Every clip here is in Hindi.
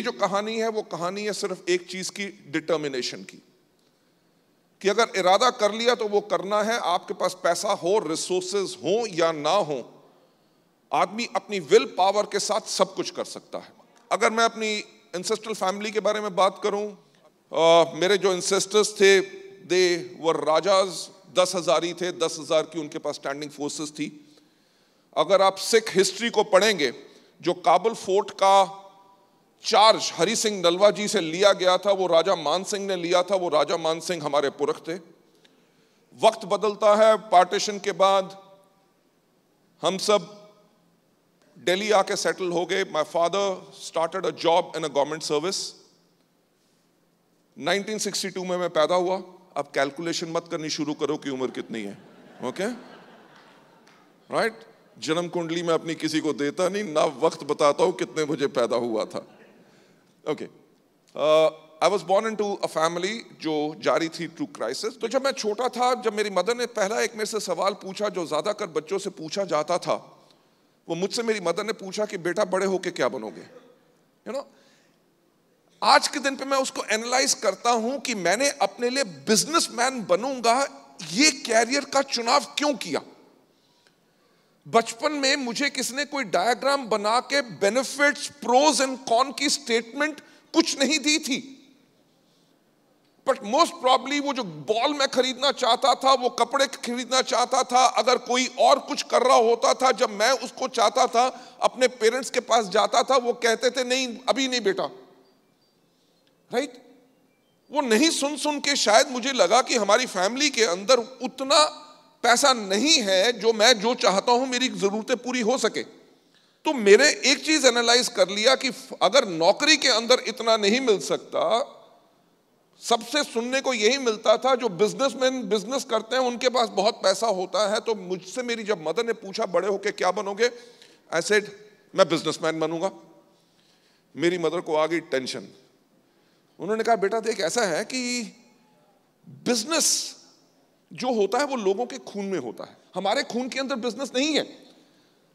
मेरी जो कहानी है वो कहानी है सिर्फ एक चीज़ की डिटर्मिनेशन की कि अगर इरादा कर लिया तो वो करना है आपके पास पैसा हो रिसोर्सेज हो या ना हो आदमी अपनी विल पावर के साथ सब कुछ कर सकता है अगर मैं अपनी इंसेस्टल फैमिली के बारे में बात करूं आ, मेरे जो इंसेस्टर्स थे दे वर राजाज दस हजार ही थे दस हजार की उनके पास स्टैंडिंग फोर्सेस थी अगर आप सिख हिस्ट्री को पढ़ेंगे जो काबुल फोर्ट का चार्ज हरि सिंह नलवा जी से लिया गया था वो राजा मान सिंह ने लिया था वो राजा मान सिंह हमारे पुरख थे वक्त बदलता है पार्टीशन के बाद हम सब दिल्ली आके सेटल हो गए my father started a job in a government service 1962 में मैं पैदा हुआ अब कैलकुलेशन मत करनी शुरू करो कि उम्र कितनी है ओके राइट जन्म कुंडली में अपनी किसी को देता नहीं ना वक्त बताता हूं कितने बजे पैदा हुआ था okay I was born into a family जो जारी थी टू क्राइसिस तो जब मैं छोटा था जब मेरी मदर ने पहला एक मेरे से सवाल पूछा जो ज़्यादातर बच्चों से पूछा जाता था वो मुझसे मेरी मदर ने पूछा कि बेटा बड़े होके क्या बनोगे यू you नो know? आज के दिन पे मैं उसको एनालाइज करता हूं कि मैंने अपने लिए बिजनेसमैन बनूंगा ये कैरियर का चुनाव क्यों किया बचपन में मुझे किसने कोई डायग्राम बना के बेनिफिट्स प्रोज एंड कॉन की स्टेटमेंट कुछ नहीं दी थी बट मोस्ट प्रॉब्ली वो जो बॉल मैं खरीदना चाहता था वो कपड़े खरीदना चाहता था अगर कोई और कुछ कर रहा होता था जब मैं उसको चाहता था अपने पेरेंट्स के पास जाता था वो कहते थे नहीं अभी नहीं बेटा राइट right? वो नहीं सुन सुन के शायद मुझे लगा कि हमारी फैमिली के अंदर उतना पैसा नहीं है जो मैं जो चाहता हूं मेरी ज़रूरतें पूरी हो सके तो मेरे एक चीज़ एनालाइज कर लिया कि अगर नौकरी के अंदर इतना नहीं मिल सकता सबसे सुनने को यही मिलता था जो बिजनेसमैन बिजनेस करते हैं उनके पास बहुत पैसा होता है तो मुझसे मेरी जब मदर ने पूछा बड़े होके क्या बनोगे ऐसे मैं बिजनेसमैन बनूंगा मेरी मदर को आ गई टेंशन उन्होंने कहा बेटा देख ऐसा है कि बिजनेस जो होता है वो लोगों के खून में होता है हमारे खून के अंदर बिजनेस नहीं है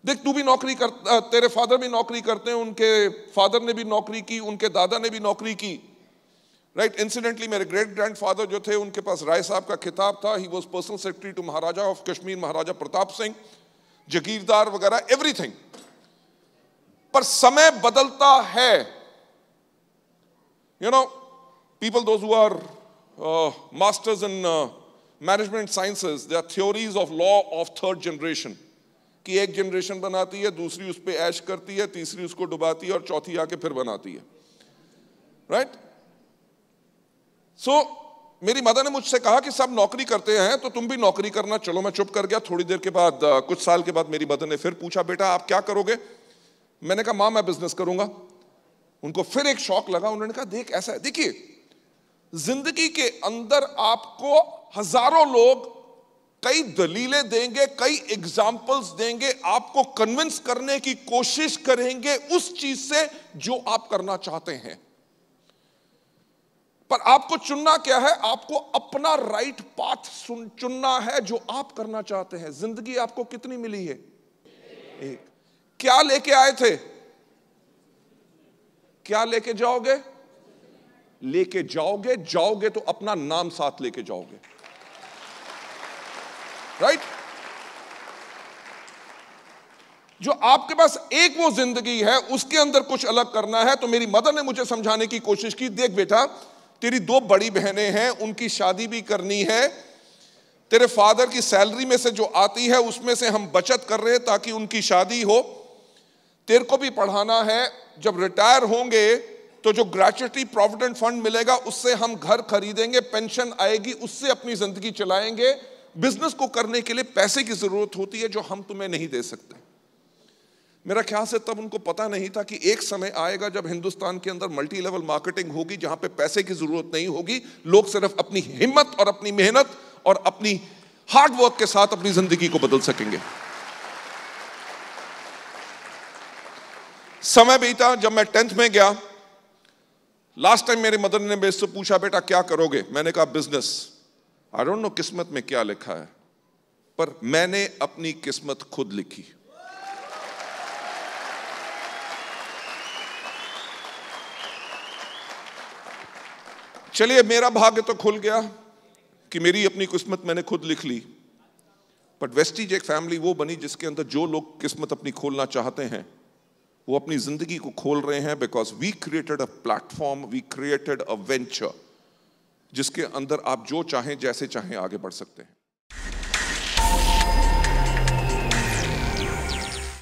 देख तू भी नौकरी कर तेरे फादर भी नौकरी करते हैं उनके फादर ने भी नौकरी की उनके दादा ने भी नौकरी की राइट इंसिडेंटली मेरे ग्रेट ग्रैंड फादर जो थे उनके पास राय साहब का खिताब था he was personal secretary to Maharaja of Kashmir Maharaja Pratap Singh जगीरदार वगैरह एवरीथिंग पर समय बदलता है you know people those who are masters in management sciences they are theories of law of third generation कि एक जनरेशन बनाती है दूसरी उस पर ऐश करती है तीसरी उसको डुबाती है और चौथी आके फिर बनाती है राइट right? सो so, मेरी मदर ने मुझसे कहा कि सब नौकरी करते हैं तो तुम भी नौकरी करना चलो मैं चुप कर गया थोड़ी देर के बाद कुछ साल के बाद मेरी मदर ने फिर पूछा बेटा आप क्या करोगे मैंने कहा मां मैं बिजनेस करूंगा उनको फिर एक शौक लगा उन्होंने कहा देख ऐसा है देखिए जिंदगी के अंदर आपको हजारों लोग कई दलीलें देंगे कई एग्जाम्पल्स देंगे आपको कन्विंस करने की कोशिश करेंगे उस चीज से जो आप करना चाहते हैं पर आपको चुनना क्या है आपको अपना राइट पाथ सुन चुनना है जो आप करना चाहते हैं जिंदगी आपको कितनी मिली है एक क्या लेके आए थे क्या लेके जाओगे लेके जाओगे जाओगे तो अपना नाम साथ लेके जाओगे राइट right? जो आपके पास एक वो जिंदगी है उसके अंदर कुछ अलग करना है तो मेरी मदर ने मुझे समझाने की कोशिश की देख बेटा तेरी दो बड़ी बहनें हैं उनकी शादी भी करनी है तेरे फादर की सैलरी में से जो आती है उसमें से हम बचत कर रहे हैं ताकि उनकी शादी हो तेरे को भी पढ़ाना है जब रिटायर होंगे तो जो ग्रेचुटी प्रोविडेंट फंड मिलेगा उससे हम घर खरीदेंगे पेंशन आएगी उससे अपनी जिंदगी चलाएंगे बिजनेस को करने के लिए पैसे की जरूरत होती है जो हम तुम्हें नहीं दे सकते मेरा ख्याल से तब उनको पता नहीं था कि एक समय आएगा जब हिंदुस्तान के अंदर मल्टी लेवल मार्केटिंग होगी जहां पे पैसे की जरूरत नहीं होगी लोग सिर्फ अपनी हिम्मत और अपनी मेहनत और अपनी हार्ड वर्क के साथ अपनी जिंदगी को बदल सकेंगे समय बीता जब मैं टेंथ में गया लास्ट टाइम मेरे मदर ने मेरे से पूछा बेटा क्या करोगे मैंने कहा बिजनेस आई डोंट नो किस्मत में क्या लिखा है पर मैंने अपनी किस्मत खुद लिखी चलिए मेरा भाग्य तो खुल गया कि मेरी अपनी किस्मत मैंने खुद लिख ली बट वेस्टीज एक फैमिली वो बनी जिसके अंदर जो लोग किस्मत अपनी खोलना चाहते हैं वो अपनी जिंदगी को खोल रहे हैं because we created a platform we created a venture जिसके अंदर आप जो चाहें जैसे चाहें आगे बढ़ सकते हैं